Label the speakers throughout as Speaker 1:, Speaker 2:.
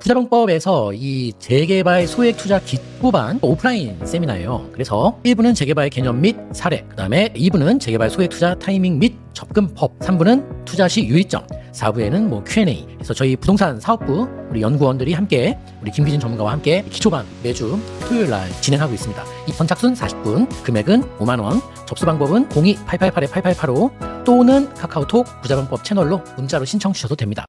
Speaker 1: 투자방법에서 이 재개발 소액 투자 기초반 오프라인 세미나예요. 그래서 1부는 재개발 개념 및 사례, 그 다음에 2부는 재개발 소액 투자 타이밍 및 접근법, 3부는 투자 시 유의점, 4부에는 뭐 Q&A. 그래서 저희 부동산 사업부 우리 연구원들이 함께 우리 김기진 전문가와 함께 기초반 매주 토요일 날 진행하고 있습니다. 이 선착순 40분, 금액은 5만 원, 접수 방법은 02-888-8885 또는 카카오톡 부자방법 채널로 문자로 신청 주셔도 됩니다.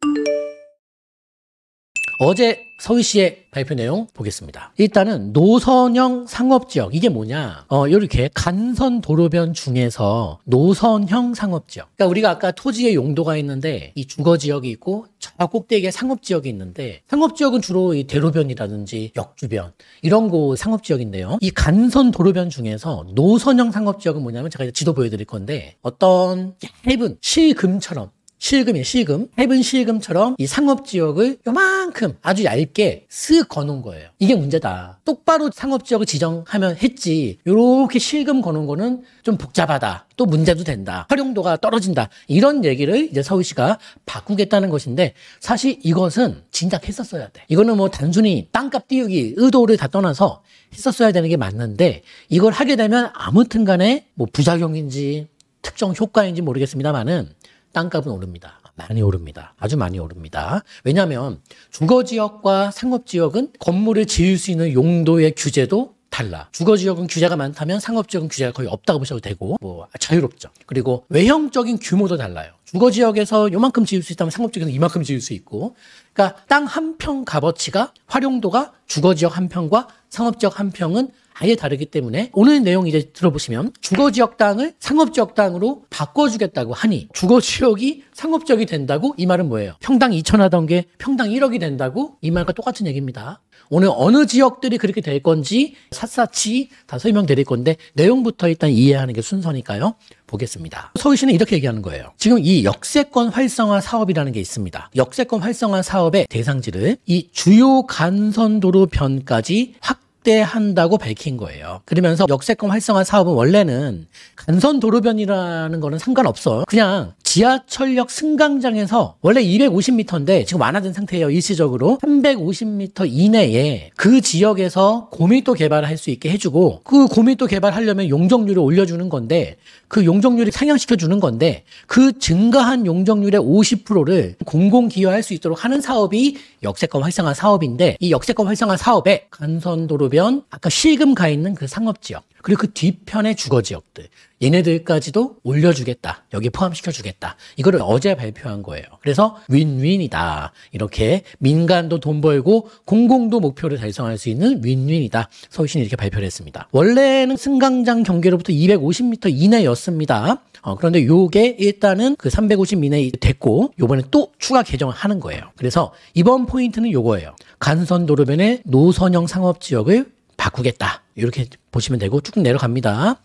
Speaker 1: 어제 서울시의 발표 내용 보겠습니다. 일단은 노선형 상업지역 이게 뭐냐? 어 이렇게 간선 도로변 중에서 노선형 상업지역. 그러니까 우리가 아까 토지의 용도가 있는데 이 주거 지역이 있고 저 꼭대기에 상업지역이 있는데 상업지역은 주로 이 대로변이라든지 역주변 이런 곳 상업지역인데요. 이 간선 도로변 중에서 노선형 상업지역은 뭐냐면 제가 지도 보여드릴 건데 어떤 얇은 실금처럼 실금이에요, 실금. 해븐 실금처럼 이 상업 지역을 요만큼 아주 얇게 쓱 거는 거예요. 이게 문제다. 똑바로 상업 지역을 지정하면 했지. 요렇게 실금 거는 거는 좀 복잡하다. 또 문제도 된다. 활용도가 떨어진다. 이런 얘기를 이제 서울시가 바꾸겠다는 것인데 사실 이것은 진작 했었어야 돼. 이거는 뭐 단순히 땅값 띄우기 의도를 다 떠나서 했었어야 되는 게 맞는데 이걸 하게 되면 아무튼 간에 뭐 부작용인지 특정 효과인지 모르겠습니다만은 땅값은 오릅니다. 많이 오릅니다. 아주 많이 오릅니다. 왜냐하면 주거 지역과 상업 지역은 건물을 지을 수 있는 용도의 규제도 달라. 주거 지역은 규제가 많다면 상업 지역은 규제가 거의 없다고 보셔도 되고 뭐 자유롭죠. 그리고 외형적인 규모도 달라요. 주거 지역에서 요만큼 지을 수 있다면 상업 지역에서 이만큼 지을 수 있고. 그러니까 땅 한 평 값어치가 활용도가 주거 지역 한 평과 상업 지역 한 평은 아예 다르기 때문에 오늘 내용 이제 들어보시면 주거 지역 땅을 상업 지역 땅으로 바꿔주겠다고 하니 주거 지역이 상업 지역이 된다고 이 말은 뭐예요? 평당 2천 하던 게 평당 1억이 된다고 이 말과 똑같은 얘기입니다. 오늘 어느 지역들이 그렇게 될 건지 샅샅이 다 설명드릴 건데 내용부터 일단 이해하는 게 순서니까요. 보겠습니다. 서울시는 이렇게 얘기하는 거예요. 지금 이 역세권 활성화 사업이라는 게 있습니다. 역세권 활성화 사업의 대상지를 이 주요 간선도로 변까지 확 확대한다고 밝힌 거예요. 그러면서 역세권 활성화 사업은 원래는 간선 도로변이라는 거는 상관없어. 그냥 지하철역 승강장에서 원래 250m인데 지금 완화된 상태예요. 일시적으로 350m 이내에 그 지역에서 고밀도 개발을 할 수 있게 해주고 그 고밀도 개발하려면 용적률을 올려주는 건데 그 용적률을 상향시켜 주는 건데 그 증가한 용적률의 50%를 공공 기여할 수 있도록 하는 사업이 역세권 활성화 사업인데 이 역세권 활성화 사업에 간선도로변 아까 실금 가 있는 그 상업 지역 그리고 그 뒤편의 주거 지역들 얘네들까지도 올려주겠다 여기 포함시켜주겠다 이거를 어제 발표한 거예요 그래서 윈윈이다 이렇게 민간도 돈 벌고 공공도 목표를 달성할 수 있는 윈윈이다 서울시는 이렇게 발표를 했습니다 원래는 승강장 경계로부터 250m 이내였습니다 어, 그런데 요게 일단은 그350 이내 됐고 요번에 또 추가 개정을 하는 거예요 그래서 이번 포인트는 요거예요 간선 도로변의 노선형 상업지역을 바꾸겠다. 이렇게 보시면 되고 쭉 내려갑니다.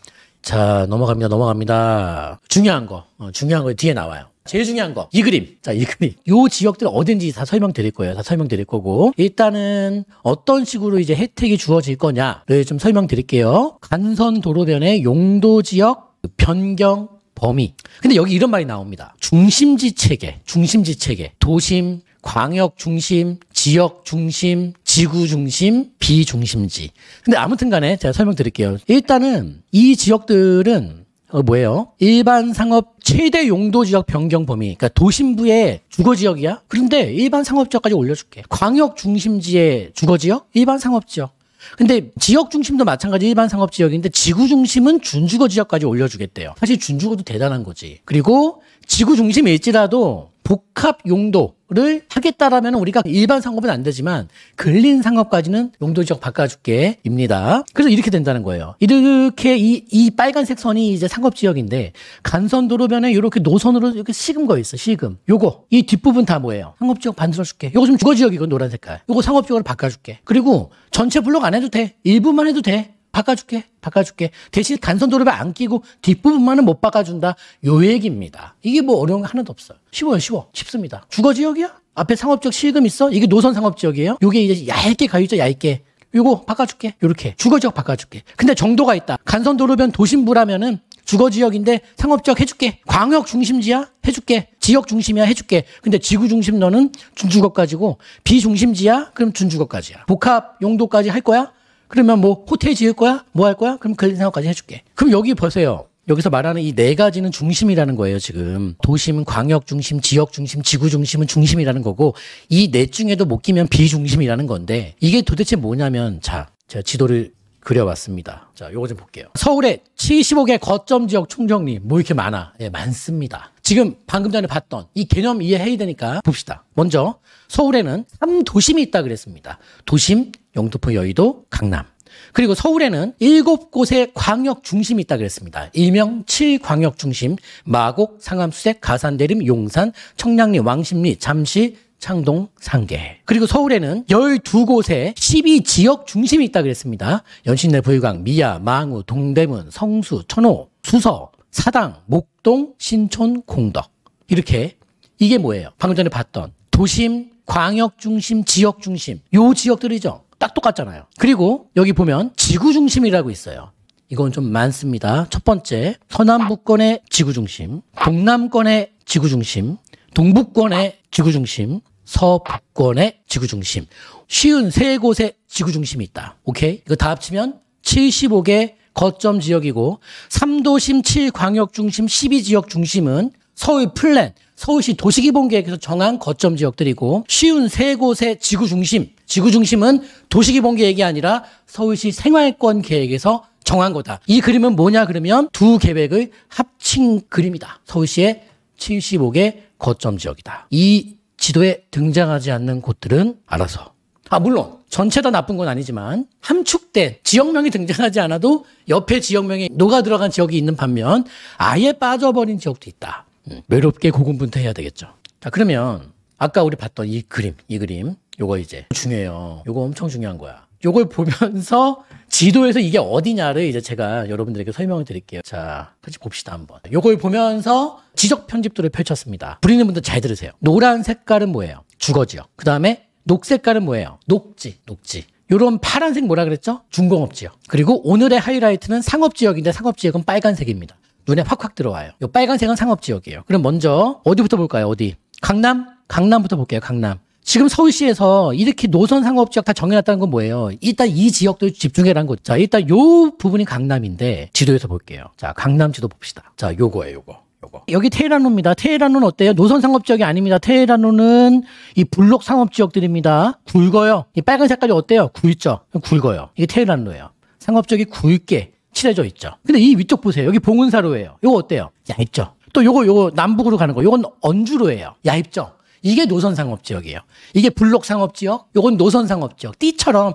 Speaker 1: 자, 넘어갑니다. 넘어갑니다. 중요한 거. 어, 중요한 거 뒤에 나와요. 제일 중요한 거. 이 그림. 자, 이 그림. 요 지역들 어딘지 다 설명드릴 거예요. 다 설명드릴 거고. 일단은 어떤 식으로 이제 혜택이 주어질 거냐를 좀 설명드릴게요. 간선 도로변의 용도 지역 변경 범위. 근데 여기 이런 말이 나옵니다. 중심지 체계. 중심지 체계. 도심, 광역 중심, 지역 중심, 지구 중심, 비중심지. 근데 아무튼 간에 제가 설명드릴게요. 일단은 이 지역들은 어, 뭐예요? 일반 상업 최대 용도 지역 변경 범위. 그러니까 도심부의 주거 지역이야. 그런데 일반 상업 지역까지 올려줄게. 광역 중심지의 주거 지역, 일반 상업 지역. 근데 지역 중심도 마찬가지 일반 상업 지역인데 지구 중심은 준주거 지역까지 올려주겠대요. 사실 준주거도 대단한 거지. 그리고 지구 중심일지라도 복합 용도를 하겠다라면 우리가 일반 상업은 안 되지만 근린 상업까지는 용도 지역 바꿔줄게입니다. 그래서 이렇게 된다는 거예요. 이렇게 이, 이 빨간색 선이 이제 상업 지역인데 간선 도로변에 이렇게 노선으로 이렇게 식은 거 있어. 식금 요거 이 뒷부분 다 뭐예요? 상업 지역 만들어 줄게. 요거 지금 주거 지역이건 노란 색깔. 요거 상업 지역으로 바꿔줄게. 그리고 전체 블록 안 해도 돼. 일부만 해도 돼. 바꿔줄게, 바꿔줄게. 대신 간선 도로를 안 끼고 뒷부분만은 못 바꿔준다. 요 얘기입니다. 이게 뭐 어려운 거 하나도 없어요. 쉬워요, 쉬워. 쉽습니다. 주거 지역이야? 앞에 상업적 시금 있어? 이게 노선 상업 지역이에요? 요게 이제 얇게 가유죠, 얇게. 요거 바꿔줄게. 요렇게. 주거 지역 바꿔줄게. 근데 정도가 있다. 간선 도로변 도심부라면은 주거 지역인데 상업 적 해줄게. 광역 중심지야? 해줄게. 지역 중심이야? 해줄게. 근데 지구 중심 너는 준주거까지고 비중심지야? 그럼 준주거까지야. 복합 용도까지 할 거야? 그러면 뭐 호텔 지을 거야? 뭐 할 거야? 그럼 그런 생각까지 해줄게. 그럼 여기 보세요. 여기서 말하는 이 네 가지는 중심이라는 거예요, 지금. 도심, 광역 중심, 지역 중심, 지구 중심은 중심이라는 거고, 이넷 중에도 못 끼면 비중심이라는 건데, 이게 도대체 뭐냐면, 자, 제가 지도를 그려봤습니다. 자, 요거 좀 볼게요. 서울에 75개 거점 지역 총정리, 뭐 이렇게 많아? 예, 많습니다. 지금 방금 전에 봤던 이 개념 이해해야 되니까 봅시다. 먼저 서울에는 삼도심이 있다 그랬습니다. 도심, 영등포, 여의도, 강남. 그리고 서울에는 7곳의 광역 중심이 있다 그랬습니다. 일명 7광역 중심, 마곡, 상암, 수색, 가산, 대림, 용산, 청량리, 왕십리, 잠시, 창동, 상계. 그리고 서울에는 12곳에 12지역 중심이 있다 그랬습니다. 연신내, 부유강, 미야, 망우, 동대문, 성수, 천호, 수서, 사당, 목동, 신촌, 공덕. 이렇게 이게 뭐예요? 방금 전에 봤던 도심, 광역 중심, 지역 중심. 요 지역들이죠. 딱 똑같잖아요. 그리고 여기 보면 지구 중심이라고 있어요. 이건 좀 많습니다. 첫 번째, 서남부권의 지구 중심, 동남권의 지구 중심, 동북권의 지구 중심, 서북권의 지구 중심. 쉬운 세 곳의 지구 중심이 있다. 오케이? 이거 다 합치면 75개 거점 지역이고 3도심 7광역 중심 12지역 중심은 서울 플랜, 서울시 도시기본계획에서 정한 거점 지역들이고 쉬운 세 곳의 지구 중심, 지구 중심은 도시기본계획이 아니라 서울시 생활권 계획에서 정한 거다. 이 그림은 뭐냐 그러면 두 계획을 합친 그림이다. 서울시의 75개 거점 지역이다. 이 지도에 등장하지 않는 곳들은 알아서. 아 물론 전체 다 나쁜 건 아니지만 함축된 지역명이 등장하지 않아도 옆에 지역명이 녹아 들어간 지역이 있는 반면 아예 빠져버린 지역도 있다. 음, 외롭게 고군분투해야 되겠죠. 자 그러면 아까 우리 봤던 이 그림, 이 그림, 요거 이제 중요해요. 요거 엄청 중요한 거야. 요걸 보면서 지도에서 이게 어디냐를 이제 제가 여러분들에게 설명을 드릴게요. 자, 같이 봅시다 한번. 요걸 보면서 지적 편집도를 펼쳤습니다. 부리는 분들 잘 들으세요. 노란 색깔은 뭐예요? 주거지역. 그 다음에 녹색깔은 뭐예요? 녹지, 녹지. 요런 파란색 뭐라 그랬죠? 중공업 지역. 그리고 오늘의 하이라이트는 상업 지역인데 상업 지역은 빨간색입니다. 눈에 확확 들어와요. 요 빨간색은 상업 지역이에요. 그럼 먼저 어디부터 볼까요? 어디? 강남? 강남부터 볼게요. 강남. 지금 서울시에서 이렇게 노선 상업 지역 다 정해놨다는 건 뭐예요? 일단 이지역도 집중해라는 거. 자, 일단 요 부분이 강남인데 지도에서 볼게요. 자, 강남 지도 봅시다. 자, 요거예요, 요거. 요거. 여기 테헤란로입니다. 테헤란로는 어때요? 노선 상업 지역이 아닙니다. 테헤란로는 이 블록 상업 지역들입니다. 굵어요. 이 빨간 색깔이 어때요? 굵죠. 굵어요. 이게 테헤란로예요. 상업 지역이 굵게 칠해져 있죠. 근데 이 위쪽 보세요. 여기 봉은사로예요. 요거 어때요? 얇죠. 또 요거 요거 남북으로 가는 거. 요건 언주로예요. 얇죠. 이게 노선 상업 지역이에요. 이게 블록 상업 지역, 요건 노선 상업 지역. 띠처럼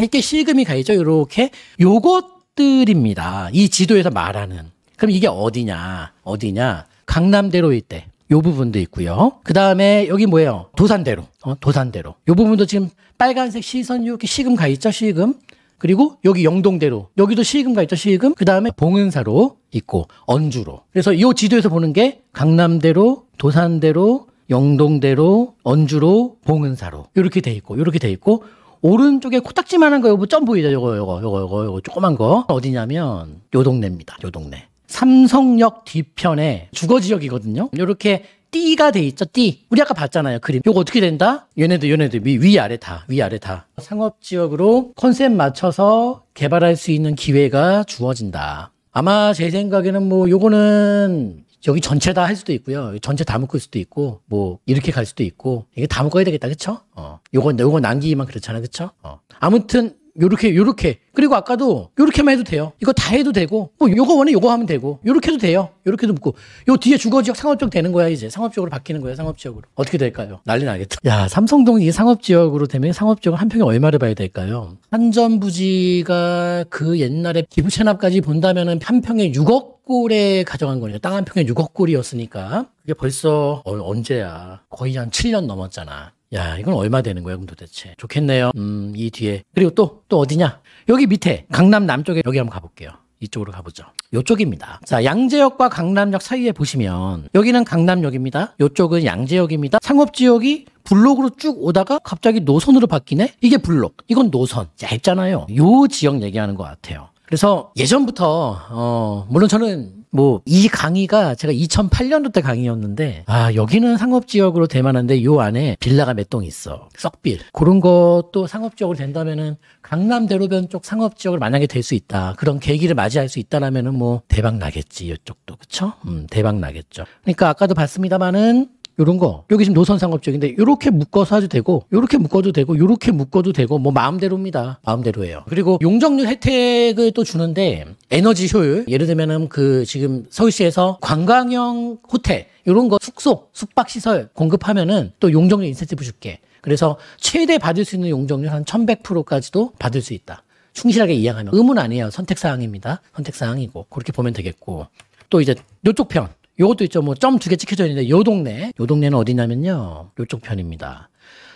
Speaker 1: 얇게 실금이 가있죠. 요렇게 요것들입니다. 이 지도에서 말하는 그럼 이게 어디냐? 어디냐? 강남대로 일대. 요 부분도 있고요. 그 다음에 여기 뭐예요? 도산대로. 어, 도산대로. 요 부분도 지금 빨간색 시선 이렇게 시금 가 있죠? 시금. 그리고 여기 영동대로. 여기도 시금 가 있죠? 시금. 그 다음에 봉은사로 있고 언주로. 그래서 요 지도에서 보는 게 강남대로, 도산대로, 영동대로, 언주로, 봉은사로. 요렇게돼 있고, 요렇게돼 있고. 오른쪽에 코딱지만한 거 요거 점 보이죠? 요거 요거 요거 요거 요거 조그만 거 어디냐면 요 동네입니다. 요 동네. 삼성역 뒤편에 주거 지역이거든요. 이렇게 띠가 돼 있죠. 띠. 우리 아까 봤잖아요. 그림. 요거 어떻게 된다? 얘네들얘네들 위, 위 아래 다. 위 아래 다. 상업 지역으로 컨셉 맞춰서 개발할 수 있는 기회가 주어진다. 아마 제 생각에는 뭐 요거는 여기 전체 다 할 수도 있고요. 전체 다 묶을 수도 있고, 뭐, 이렇게 갈 수도 있고, 이게 다 묶어야 되겠다, 그쵸? 어. 요건, 요건 남기기만 그렇잖아, 그쵸? 어. 아무튼, 요렇게 요렇게 그리고 아까도 요렇게만 해도 돼요 이거 다 해도 되고 뭐 요거 원해 요거 하면 되고 요렇게 해도 돼요 요렇게도 묻고 요 뒤에 주거지역 상업지역 되는 거야 이제 상업지역으로 바뀌는 거야 상업지역으로 어떻게 될까요 난리 나겠다 야 삼성동이 상업지역으로 되면 상업지역 을한 평에 얼마를 봐야 될까요 한전 부지가 그 옛날에 기부 채납까지 본다면은 한 평에 6억 골에 가져간 거니까 땅 한 평에 6억 골이었으니까 그게 벌써 어, 언제야 거의 한 7년 넘었잖아 야, 이건 얼마 되는 거야, 그럼 도대체. 좋겠네요. 음, 이 뒤에. 그리고 또, 또 어디냐? 여기 밑에, 강남 남쪽에 여기 한번 가볼게요. 이쪽으로 가보죠. 이쪽입니다 자, 양재역과 강남역 사이에 보시면 여기는 강남역입니다. 이쪽은 양재역입니다. 상업지역이 블록으로 쭉 오다가 갑자기 노선으로 바뀌네? 이게 블록. 이건 노선. 얇잖아요. 요 지역 얘기하는 것 같아요. 그래서 예전부터 어 물론 저는 뭐이 강의가 제가 2008년도 때 강의였는데 아 여기는 상업 지역으로 될 만한데 요 안에 빌라가 몇 동 있어 썩빌 그런 것도 상업 지역으로 된다면은 강남 대로변 쪽 상업 지역을 만약에 될 수 있다 그런 계기를 맞이할 수 있다라면은 뭐 대박 나겠지 이쪽도 그쵸? 음 대박 나겠죠. 그러니까 아까도 봤습니다만은 요런 거 여기 지금 노선 상업지인데 요렇게 묶어서 하도 되고 요렇게 묶어도 되고 요렇게 묶어도 되고 뭐 마음대로입니다 마음대로예요 그리고 용적률 혜택을 또 주는데 에너지 효율 예를 들면은 그 지금 서울시에서 관광형 호텔 요런 거 숙소 숙박시설 공급하면은 또 용적률 인센티브 줄게 그래서 최대 받을 수 있는 용적률 한 1100%까지도 받을 수 있다 충실하게 이해하면 의문 아니에요 선택사항입니다 선택사항이고 그렇게 보면 되겠고 또 이제 요쪽 편 요것도 있죠. 뭐점 두 개 찍혀져 있는데 요 동네, 요 동네는 어디냐면요. 요쪽 편입니다.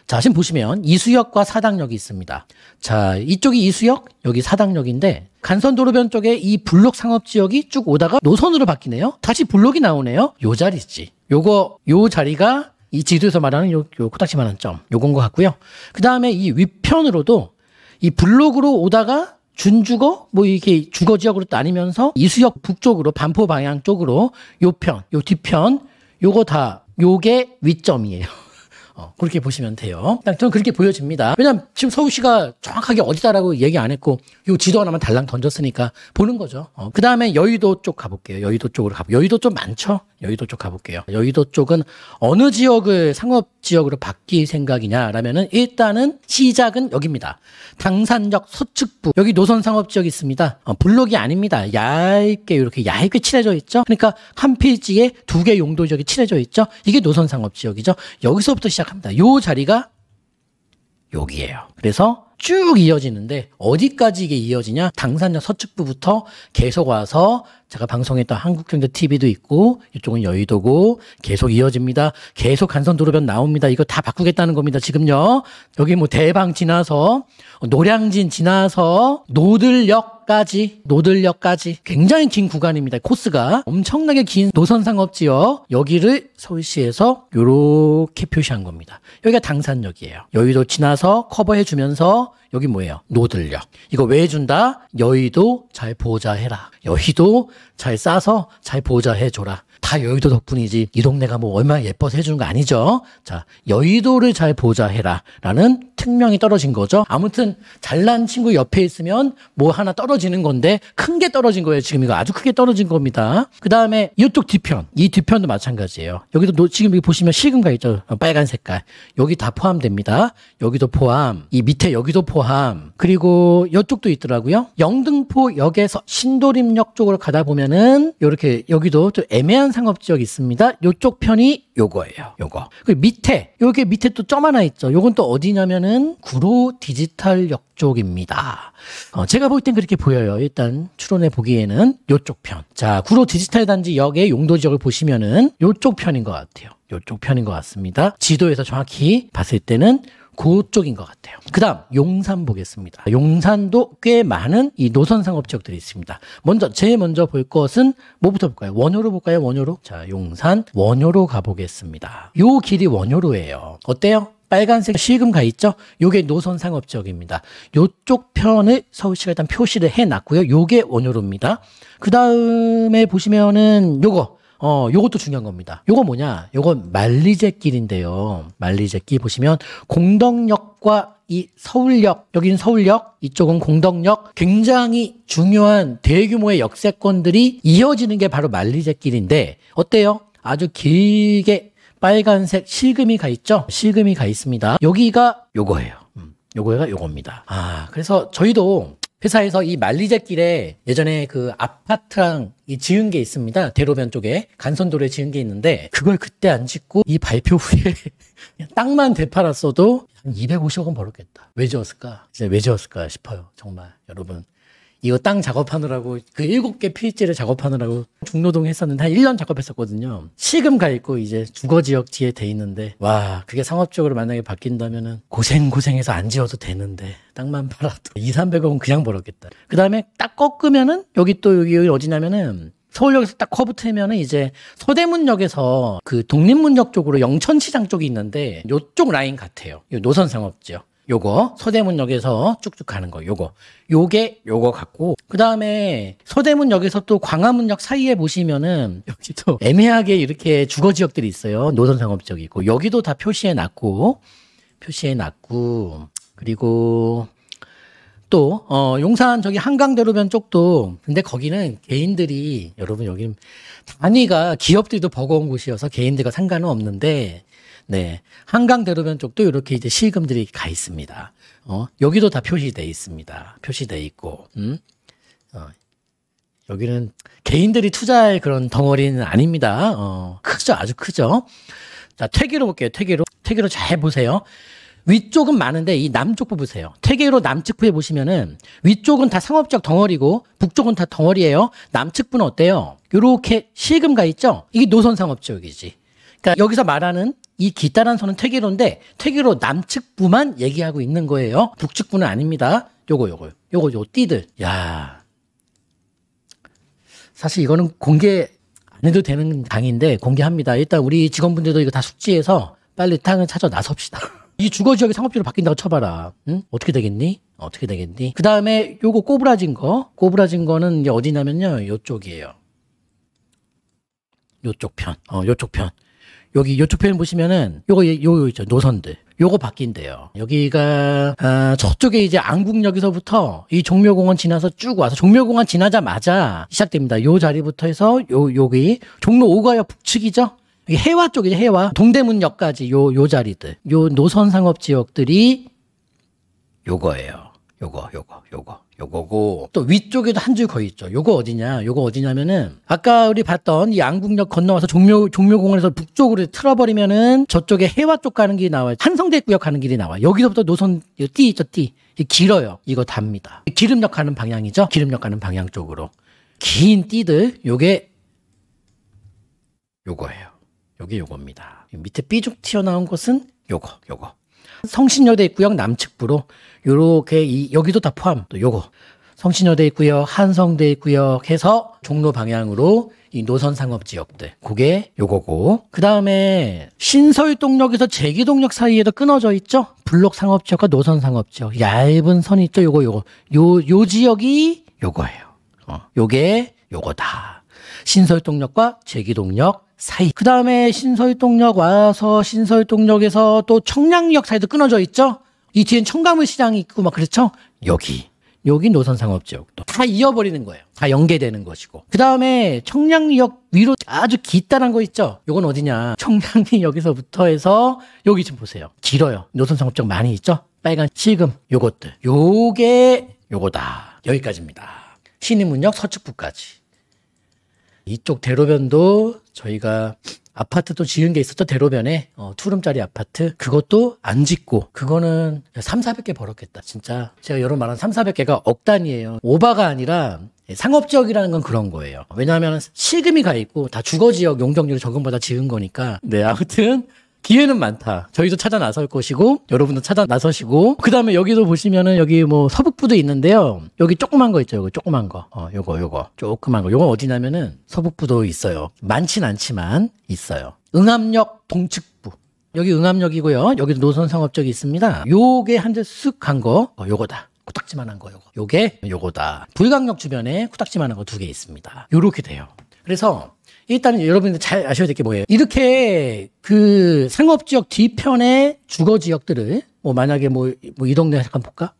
Speaker 1: 자, 지금 보시면 이수역과 사당역이 있습니다. 자, 이쪽이 이수역, 여기 사당역인데 간선도로변 쪽에 이 블록 상업지역이 쭉 오다가 노선으로 바뀌네요. 다시 블록이 나오네요. 요 자리지. 요거 요 자리가 이 지도에서 말하는 요, 요 코딱지만한 점 요건 것 같고요. 그 다음에 이 위편으로도 이 블록으로 오다가 준주거 뭐이게 주거 지역으로 따뉘면서 이수역 북쪽으로 반포 방향 쪽으로 요 편, 요 뒤편 요거 다 요게 위점이에요. 어, 그렇게 보시면 돼요. 저는 그렇게 보여집니다. 왜냐하면 지금 서울시가 정확하게 어디다라고 얘기 안 했고 요 지도 하나만 달랑 던졌으니까 보는 거죠. 어, 그 다음에 여의도 쪽 가볼게요. 여의도 쪽으로 가볼게요. 여의도 좀 많죠? 여의도 쪽 가볼게요. 여의도 쪽은 어느 지역을 상업 지역으로 바뀔 생각이냐라면은 일단은 시작은 여기입니다. 당산역 서측부 여기 노선 상업 지역 있습니다. 어, 블록이 아닙니다. 얇게 이렇게 얇게 칠해져 있죠. 그러니까 한페지에두 개 용도 지역이 칠해져 있죠. 이게 노선 상업 지역이죠. 여기서부터 시작. 시작합니다. 요 자리가 여기예요. 그래서 쭉 이어지는데 어디까지 이게 이어지냐? 당산역 서측부부터 계속 와서 제가 방송했던 한국경제 TV도 있고 이쪽은 여의도고 계속 이어집니다. 계속 간선도로변 나옵니다. 이거 다 바꾸겠다는 겁니다. 지금요. 여기 뭐 대방 지나서 노량진 지나서 노들역까지 노들역까지 굉장히 긴 구간입니다. 코스가 엄청나게 긴 노선 상업지요 여기를 서울시에서 이렇게 표시한 겁니다. 여기가 당산역이에요. 여의도 지나서 커버해 주면서 여기 뭐예요? 노들력. 이거 왜 준다? 여의도 잘 보호자해라. 여의도 잘 싸서 잘 보호자해줘라. 다 여의도 덕분이지 이 동네가 뭐 얼마나 예뻐서 해주는 거 아니죠. 자 여의도를 잘 보자 해라 라는 특명이 떨어진 거죠. 아무튼 잘난 친구 옆에 있으면 뭐 하나 떨어지는 건데 큰 게 떨어진 거예요. 지금 이거 아주 크게 떨어진 겁니다. 그 다음에 이쪽 뒤편 이 뒤편도 마찬가지예요. 여기도 노, 지금 여기 보시면 실금가 있죠. 어, 빨간 색깔 여기 다 포함됩니다. 여기도 포함 이 밑에 여기도 포함 그리고 이쪽도 있더라고요. 영등포역에서 신도림역 쪽으로 가다 보면은 이렇게 여기도 좀 애매한 상업 지역 있습니다. 요쪽 편이 요거예요. 요거. 그 밑에 여기 밑에 또 점 하나 있죠. 요건 또 어디냐면은 구로 디지털역 쪽입니다. 어, 제가 볼 땐 그렇게 보여요. 일단 추론해 보기에는 요쪽 편. 자, 구로 디지털 단지 역의 용도 지역을 보시면은 요쪽 편인 것 같아요. 요쪽 편인 것 같습니다. 지도에서 정확히 봤을 때는 그쪽인 것 같아요. 그다음 용산 보겠습니다. 용산도 꽤 많은 이 노선 상업 지역들이 있습니다. 먼저 제일 먼저 볼 것은 뭐부터 볼까요? 원효로 볼까요? 원효로. 자, 용산 원효로 가보겠습니다. 요 길이 원효로예요. 어때요? 빨간색 시금 가 있죠? 요게 노선 상업 지역입니다. 요쪽 편을 서울시가 일단 표시를 해 놨고요. 요게 원효로입니다. 그다음에 보시면은 요거 어, 요것도 중요한 겁니다. 요거 뭐냐? 요건 말리제길인데요말리제길 보시면 공덕역과 이 서울역, 여기는 서울역, 이쪽은 공덕역, 굉장히 중요한 대규모의 역세권들이 이어지는 게 바로 말리제길인데 어때요? 아주 길게 빨간색 실금이 가 있죠? 실금이 가 있습니다. 여기가 요거예요. 음, 요거가 요겁니다. 아, 그래서 저희도 회사에서 이 만리제길에 예전에 그 아파트랑 이 지은 게 있습니다. 대로변 쪽에 간선도로에 지은 게 있는데 그걸 그때 안 짓고 이 발표 후에 땅만 되팔았어도 한 250억 원 벌었겠다. 왜 지었을까? 이제 왜 지었을까 싶어요. 정말 여러분 이거 땅 작업하느라고 그 일곱 개 필지를 작업하느라고 중노동 했었는데 한 1년 작업했었거든요. 시금 가 있고 이제 주거 지역 뒤에 돼 있는데 와 그게 상업적으로 만약에 바뀐다면은 고생 고생해서 안 지어도 되는데 땅만 팔아도 2, 300억은 그냥 벌었겠다. 그 다음에 딱 꺾으면은 여기 또 여기 어디냐면은 서울역에서 딱 커브 트면은 이제 서대문역에서 그 독립문역 쪽으로 영천시장 쪽이 있는데 요쪽 라인 같아요. 요 노선상업지역. 요거 서대문역에서 쭉쭉 가는 거 요거 요게 요거 같고 그 다음에 서대문역에서 또 광화문역 사이에 보시면은 여기도 애매하게 이렇게 주거 지역들이 있어요 노선상업 지역이고 여기도 다 표시해 놨고 표시해 놨고 그리고 또 어, 용산 저기 한강대로변 쪽도 근데 거기는 개인들이 여러분 여기 단위가 기업들도 버거운 곳이어서 개인들과 상관은 없는데 네. 한강 대로변 쪽도 이렇게 이제 실금들이가 있습니다. 어, 여기도 다표시되어 있습니다. 표시되어 있고, 음? 어, 여기는 개인들이 투자할 그런 덩어리는 아닙니다. 어, 크죠. 아주 크죠. 자, 퇴계로 볼게요. 퇴계로. 퇴계로 잘 보세요. 위쪽은 많은데 이 남쪽 부보세요 퇴계로 남측부에 보시면은 위쪽은 다 상업적 덩어리고 북쪽은 다 덩어리예요. 남측부는 어때요? 요렇게 실금 가 있죠? 이게 노선 상업 지역이지. 그러니까 여기서 말하는 이기타란 선은 퇴계로인데퇴계로 남측부만 얘기하고 있는 거예요. 북측부는 아닙니다. 요거 요거 요거 요 띠들. 야. 사실 이거는 공개 안 해도 되는 강의인데 공개합니다. 일단 우리 직원분들도 이거 다 숙지해서 빨리 탕을 찾아 나섭시다. 이 주거 지역이 상업지로 바뀐다고 쳐봐라. 응? 어떻게 되겠니? 어떻게 되겠니? 그 다음에 요거 꼬부라진 거. 꼬부라진 거는 이제 어디냐면요. 요쪽이에요. 요쪽 편. 어, 요쪽 편. 여기 요쪽 표현 보시면은 요거 예, 요거 있죠 노선들 요거 바뀐대요. 여기가 아, 저쪽에 이제 안국역에서부터 이 종묘공원 지나서 쭉 와서 종묘공원 지나자마자 시작됩니다. 요 자리부터 해서 요 여기 종로 5가역 북측이죠. 해와 쪽이죠 해와 동대문역까지 요 요 자리들 요 노선 상업 지역들이 요거예요. 요거 요거 요거 요거고 또 위쪽에도 한 줄거의 있죠. 요거 어디냐? 요거 어디냐면은 아까 우리 봤던 이 안국역 건너와서 종묘 종묘공원에서 북쪽으로 틀어버리면은 저쪽에 해와 쪽 가는 길이 나와요. 한성대 구역 가는 길이 나와. 요 여기서부터 노선 띠 있죠 띠. 길어요. 이거 답니다. 기름역 가는 방향이죠. 기름역 가는 방향 쪽으로 긴 띠들 요게 요거예요. 요게 요겁니다. 밑에 삐죽 튀어나온 것은 요거 요거 성신여대 입구역 남측부로 요렇게 이 여기도 다 포함 또 요거 성신여대 입구역 한성대 입구역 해서 종로 방향으로 이 노선 상업 지역들 그게 요거고 그 다음에 신서울동역에서 제기동역 사이에도 끊어져 있죠 블록 상업 지역과 노선 상업 지역 얇은 선 있죠 요거 요거 요요 지역이 요거예요 어 요게 요거다 신서울동역과 제기동역 사이. 그 다음에 신서유동역 와서 신서유동역에서 또 청량역 사이도 끊어져 있죠. 이 뒤엔 청가물 시장이 있고 막 그렇죠. 여기. 여기 노선상업지역도 다 이어버리는 거예요. 다 연계되는 것이고. 그 다음에 청량역 리 위로 아주 깃다란거 있죠? 요건 어디냐. 청량리 역에서부터 해서 여기 좀 보세요. 길어요. 노선상업지역 많이 있죠? 빨간 지금 요것들. 요게 요거다. 여기까지입니다. 신림문역 서측부까지. 이쪽 대로변도 저희가 아파트도 지은 게 있었죠. 대로변에 어, 투룸짜리 아파트 그것도 안 짓고 그거는 3, 400개 벌었겠다. 진짜 제가 여러 말한 3, 400개가 억 단위예요. 오바가 아니라 상업지역이라는 건 그런 거예요. 왜냐하면 시금이 가 있고 다 주거 지역 용적률 이 적용받아 지은 거니까. 네, 아무튼 기회는 많다. 저희도 찾아 나설 것이고 여러분도 찾아 나서시고 그다음에 여기도 보시면은 여기 뭐 서북부도 있는데요. 여기 조그만 거 있죠. 요거 조그만 거. 어, 요거 요거. 조그만 거. 요거 어디냐면은 서북부도 있어요. 많진 않지만 있어요. 응암역 동측부. 여기 응암역이고요. 여기도 노선 상업적이 있습니다. 요게 한대쑥간 거. 어, 요거다. 코딱지만한 거 요거. 요게 요거다. 불광역 주변에 코딱지만한 거 두 개 있습니다. 요렇게 돼요. 그래서 일단은 여러분들 잘 아셔야 될 게 뭐예요? 이렇게 그 상업 지역 뒤편의 주거 지역들을 뭐 만약에 뭐, 뭐이 동네 잠깐 볼까?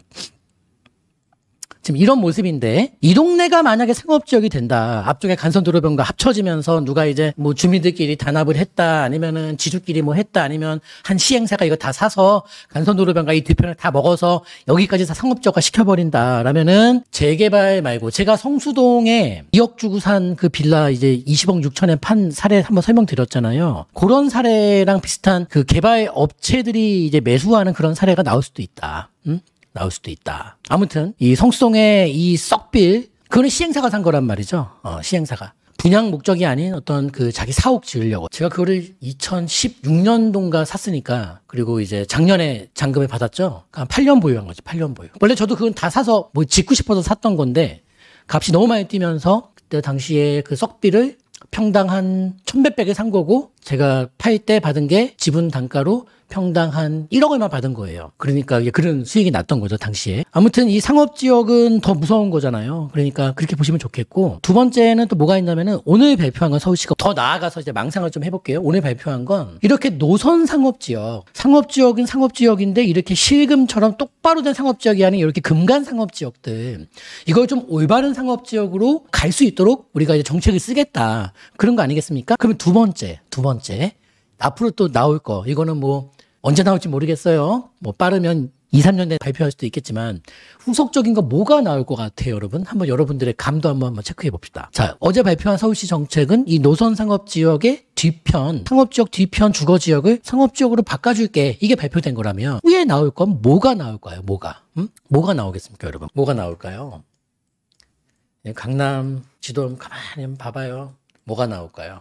Speaker 1: 지금 이런 모습인데 이 동네가 만약에 상업지역이 된다. 앞쪽에 간선도로변과 합쳐지면서 누가 이제 뭐 주민들끼리 단합을 했다. 아니면은 지주끼리 뭐 했다. 아니면 한 시행사가 이거 다 사서 간선도로변과 이 뒤편을 다 먹어서 여기까지 다 상업지역화 시켜버린다. 라면은 재개발 말고 제가 성수동에 2억 주고 산 그 빌라 이제 20억 6천에 판 사례 한번 설명드렸잖아요. 그런 사례랑 비슷한 그 개발 업체들이 이제 매수하는 그런 사례가 나올 수도 있다. 음? 나올 수도 있다. 아무튼 이 성수동의 이 썩빌 그거는 시행사가 산 거란 말이죠. 어, 시행사가. 분양 목적이 아닌 어떤 그 자기 사옥 지으려고 제가 그거를 2016년도인가 샀으니까 그리고 이제 작년에 잔금을 받았죠. 그러니까 한 8년 보유한 거죠. 8년 보유. 원래 저도 그건 다 사서 뭐 짓고 싶어서 샀던 건데 값이 너무 많이 뛰면서 그때 당시에 그 썩비를 평당 한1천0 백에 산 거고 제가 팔 때 받은 게 지분 단가로 평당 한 1억 얼마 받은 거예요. 그러니까 그런 수익이 났던 거죠, 당시에. 아무튼 이 상업 지역은 더 무서운 거잖아요. 그러니까 그렇게 보시면 좋겠고 두 번째는 또 뭐가 있냐면은 오늘 발표한 건 서울시가 더 나아가서 이제 망상을 좀해 볼게요. 오늘 발표한 건 이렇게 노선 상업 지역, 상업 지역은 상업 지역인데 이렇게 실금처럼 똑바로 된 상업 지역이 아닌 이렇게 금간 상업 지역들 이걸 좀 올바른 상업 지역으로 갈 수 있도록 우리가 이제 정책을 쓰겠다. 그런 거 아니겠습니까? 그러면 두 번째, 두 번째 번째, 앞으로 또 나올 거, 이거는 뭐 언제 나올지 모르겠어요. 뭐 빠르면 2, 3년 내에 발표할 수도 있겠지만 후속적인 거 뭐가 나올 것 같아요, 여러분? 한번 여러분들의 감도 한번, 체크해 봅시다. 자, 어제 발표한 서울시 정책은 이 노선 상업 지역의 뒤편, 상업 지역 뒤편 주거 지역을 상업 지역으로 바꿔줄게. 이게 발표된 거라면 후에 나올 건 뭐가 나올까요? 뭐가? 음? 뭐가 나오겠습니까, 여러분? 뭐가 나올까요? 예, 강남 지도 가만히 봐봐요. 뭐가 나올까요?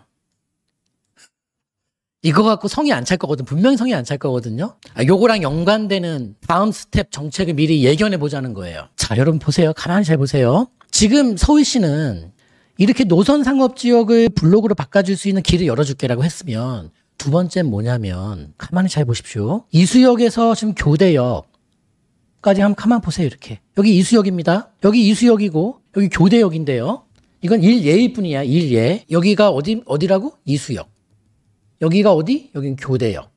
Speaker 1: 이거 갖고 성이 안 찰 거거든. 분명히 성이 안 찰 거거든요. 아, 요거랑 연관되는 다음 스텝 정책을 미리 예견해 보자는 거예요. 자, 여러분 보세요. 가만히 잘 보세요. 지금 서울시는 이렇게 노선 상업 지역을 블록으로 바꿔줄 수 있는 길을 열어줄게라고 했으면 두 번째 뭐냐면 가만히 잘 보십시오. 이수역에서 지금 교대역 까지 한번 가만 보세요 이렇게 여기 이수역입니다. 여기 이수역이고 여기 교대역인데요. 이건 일예일 뿐이야 일예. 여기가 어디 어디라고 이수역. 여기가 어디? 여긴 교대역.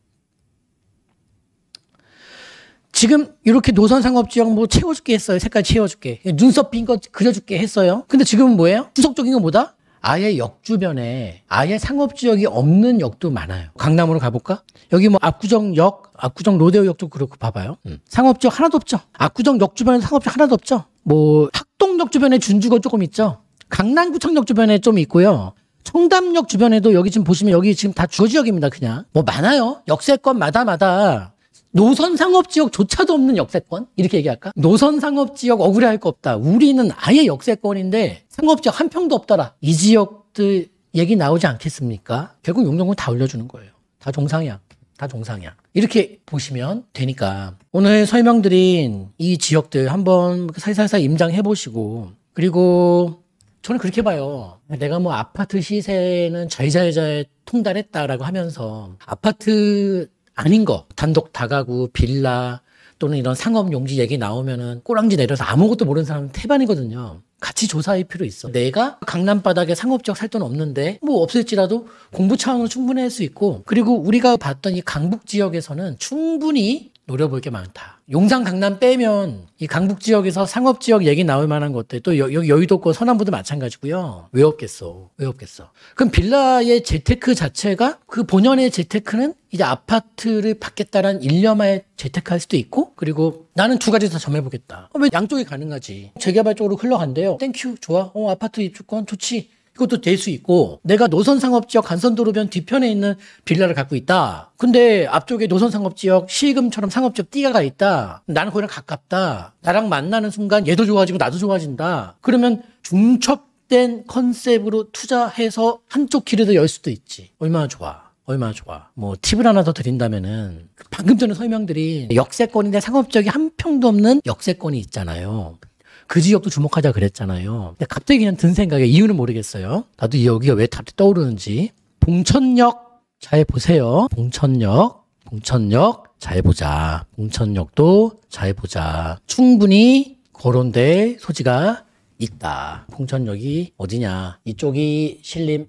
Speaker 1: 지금 이렇게 노선 상업지역 뭐 채워줄게 했어요. 색깔 채워줄게. 눈썹 빈 거 그려줄게 했어요. 근데 지금은 뭐예요? 구속적인건 뭐다? 아예 역 주변에 아예 상업지역이 없는 역도 많아요. 강남으로 가볼까? 여기 뭐 압구정역, 압구정 로데오역도 그렇고 봐봐요. 음. 상업지역 하나도 없죠. 압구정역 주변에 상업지역 하나도 없죠. 뭐 학동역 주변에 준주가 조금 있죠. 강남구청역 주변에 좀 있고요. 청담역 주변에도 여기 지금 보시면 여기 지금 다 주거 지역입니다. 그냥 뭐 많아요. 역세권 마다마다 노선 상업 지역조차도 없는 역세권 이렇게 얘기할까? 노선 상업 지역 억울해할 거 없다. 우리는 아예 역세권인데 상업 지역 한 평도 없더라. 이 지역들 얘기 나오지 않겠습니까? 결국 용적률 다 올려주는 거예요. 다 정상이야. 다 정상이야. 이렇게 보시면 되니까 오늘 설명드린 이 지역들 한번 살살살 임장해 보시고 그리고 저는 그렇게 봐요. 그러니까 내가 뭐 아파트 시세는 저희자여자에 통달했다라고 하면서 아파트 아닌 거 단독 다가구 빌라 또는 이런 상업 용지 얘기 나오면은 꼬랑지 내려서 아무것도 모르는 사람 태반이거든요. 같이 조사할 필요 있어. 내가 강남 바닥에 상업적살 돈 없는데 뭐 없을지라도 공부 차원으로 충분히 할 수 있고 그리고 우리가 봤던 이 강북 지역에서는 충분히 노려볼 게 많다. 용산 강남 빼면 이 강북 지역에서 상업 지역 얘기 나올 만한 것들 또 여, 여기 여의도권 서남부도 마찬가지고요. 왜 없겠어? 왜 없겠어? 그럼 빌라의 재테크 자체가 그 본연의 재테크는 이제 아파트를 받겠다란 일념하에 재테크할 수도 있고 그리고 나는 두 가지 다 점해보겠다. 어, 왜 양쪽이 가능하지? 재개발 쪽으로 흘러간대요. 땡큐 좋아. 어 아파트 입주권 좋지. 이것도 될 수 있고 내가 노선 상업 지역 간선 도로변 뒤편에 있는 빌라를 갖고 있다. 근데 앞쪽에 노선 상업 지역 시금처럼 상업 지역 띠가 가 있다. 나는 거기랑 가깝다. 나랑 만나는 순간 얘도 좋아지고 나도 좋아진다. 그러면 중첩된 컨셉으로 투자해서 한쪽 길에도 열 수도 있지. 얼마나 좋아. 얼마나 좋아. 뭐 팁을 하나 더 드린다면은 방금 전에 설명드린 역세권인데 상업적이 한 평도 없는 역세권이 있잖아요. 그 지역도 주목하자 그랬잖아요. 근데 갑자기 그냥 든 생각에 이유는 모르겠어요. 나도 여기가 왜 떠오르는지. 봉천역 잘 보세요. 봉천역, 봉천역 잘 보자. 봉천역도 잘 보자. 충분히 거론될 소지가 있다. 봉천역이 어디냐? 이쪽이 신림,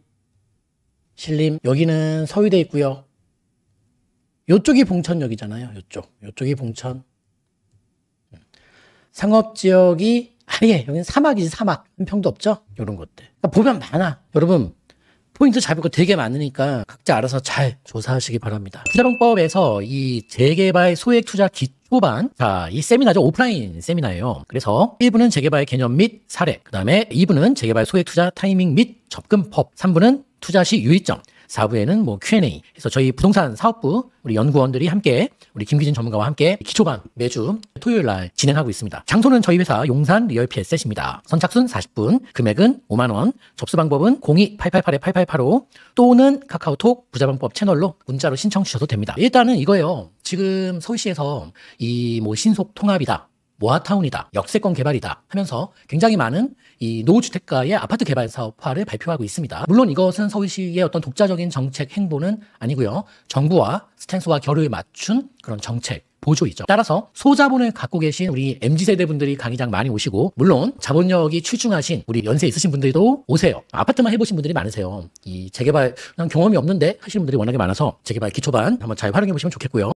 Speaker 1: 신림 여기는 서유대 있고요. 이쪽이 봉천역이잖아요. 이쪽이쪽이 봉천. 상업지역이 아니에요 여기는 사막이지 사막 평도 없죠 이런 것들 그러니까 보면 많아 여러분 포인트 잡을 거 되게 많으니까 각자 알아서 잘 조사하시기 바랍니다. 투자방법에서 이 재개발 소액 투자 기초반 자이 세미나죠 오프라인 세미나예요. 그래서 1부는 재개발 개념 및 사례 그 다음에 2부는 재개발 소액 투자 타이밍 및 접근법 3부는 투자 시 유의점 4부에는 뭐 Q&A 해서 저희 부동산 사업부 우리 연구원들이 함께 우리 김기진 전문가와 함께 기초반 매주 토요일 날 진행하고 있습니다. 장소는 저희 회사 용산 리얼 피에셋입니다. 선착순 40분, 금액은 5만 원, 접수 방법은 02-888-8885 또는 카카오톡 부자방법 채널로 문자로 신청 주셔도 됩니다. 일단은 이거예요. 지금 서울시에서 이 뭐 신속 통합이다. 모아타운이다, 역세권 개발이다 하면서 굉장히 많은 이 노후주택가의 아파트 개발 사업화를 발표하고 있습니다. 물론 이것은 서울시의 어떤 독자적인 정책 행보는 아니고요. 정부와 스탠스와 결을 맞춘 그런 정책 보조이죠. 따라서 소자본을 갖고 계신 우리 MZ세대 분들이 강의장 많이 오시고 물론 자본력이 출중하신 우리 연세 있으신 분들도 오세요. 아파트만 해보신 분들이 많으세요. 이 재개발 난 경험이 없는데 하시는 분들이 워낙에 많아서 재개발 기초반 한번 잘 활용해 보시면 좋겠고요.